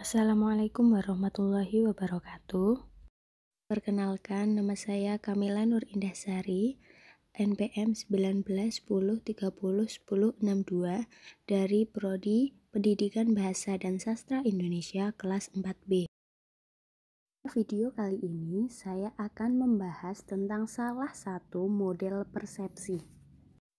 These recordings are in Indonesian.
Assalamualaikum warahmatullahi wabarakatuh. Perkenalkan, nama saya Kamila Nur Indahsari, NPM 1910301062 dari Prodi Pendidikan Bahasa dan Sastra Indonesia kelas 4B. Video kali ini saya akan membahas tentang salah satu model persepsi.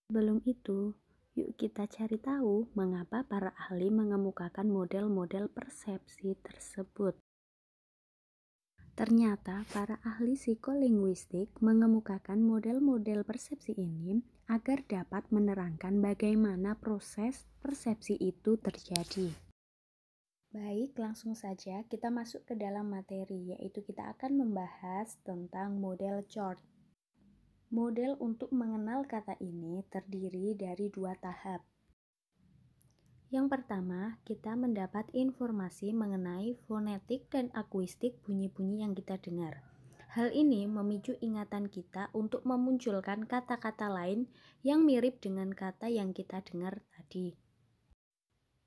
Sebelum itu, Yuk kita cari tahu mengapa para ahli mengemukakan model-model persepsi tersebut. Ternyata para ahli psikolinguistik mengemukakan model-model persepsi ini agar dapat menerangkan bagaimana proses persepsi itu terjadi. Baik, langsung saja kita masuk ke dalam materi, yaitu kita akan membahas tentang model George. Model untuk mengenal kata ini terdiri dari dua tahap. Yang pertama, kita mendapat informasi mengenai fonetik dan akuistik bunyi-bunyi yang kita dengar. Hal ini memicu ingatan kita untuk memunculkan kata-kata lain yang mirip dengan kata yang kita dengar tadi.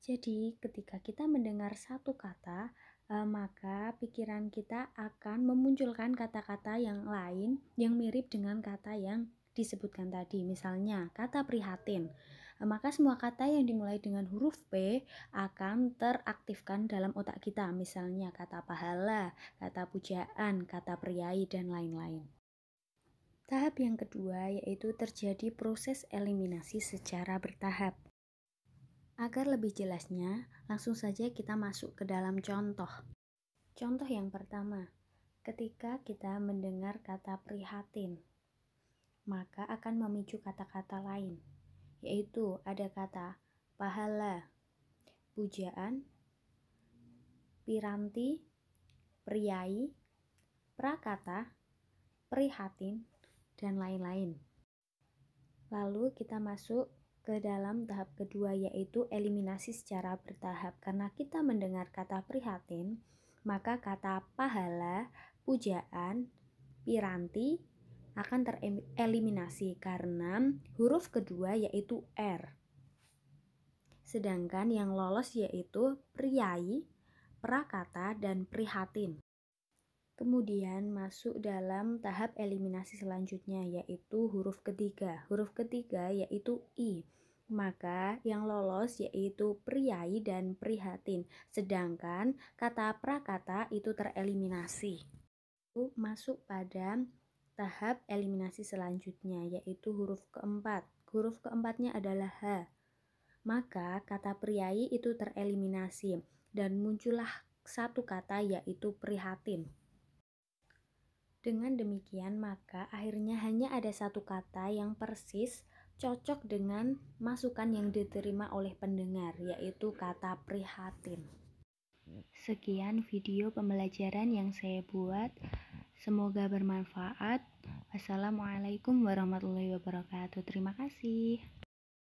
Jadi, ketika kita mendengar satu kata, Eh, maka pikiran kita akan memunculkan kata-kata yang lain yang mirip dengan kata yang disebutkan tadi. Misalnya, kata prihatin. Eh, maka semua kata yang dimulai dengan huruf P akan teraktifkan dalam otak kita. Misalnya kata pahala, kata pujaan, kata priai dan lain-lain. Tahap yang kedua yaitu terjadi proses eliminasi secara bertahap. Agar lebih jelasnya, langsung saja kita masuk ke dalam contoh. Contoh yang pertama, ketika kita mendengar kata prihatin, maka akan memicu kata-kata lain, yaitu ada kata pahala, pujaan, piranti, priai, prakata, prihatin, dan lain-lain. Lalu kita masuk ke dalam tahap kedua yaitu eliminasi secara bertahap. Karena kita mendengar kata prihatin, maka kata pahala, pujaan, piranti akan tereliminasi karena huruf kedua yaitu R. Er. Sedangkan yang lolos yaitu priai, prakata, dan prihatin. Kemudian masuk dalam tahap eliminasi selanjutnya yaitu huruf ketiga. Huruf ketiga yaitu i. Maka yang lolos yaitu priai dan prihatin, sedangkan kata prakata itu tereliminasi. Masuk pada tahap eliminasi selanjutnya yaitu huruf keempat. Huruf keempatnya adalah h maka kata priai itu tereliminasi dan muncullah satu kata yaitu prihatin. Dengan demikian, maka akhirnya hanya ada satu kata yang persis cocok dengan masukan yang diterima oleh pendengar, yaitu kata prihatin. Sekian video pembelajaran yang saya buat. Semoga bermanfaat. Wassalamualaikum warahmatullahi wabarakatuh. Terima kasih.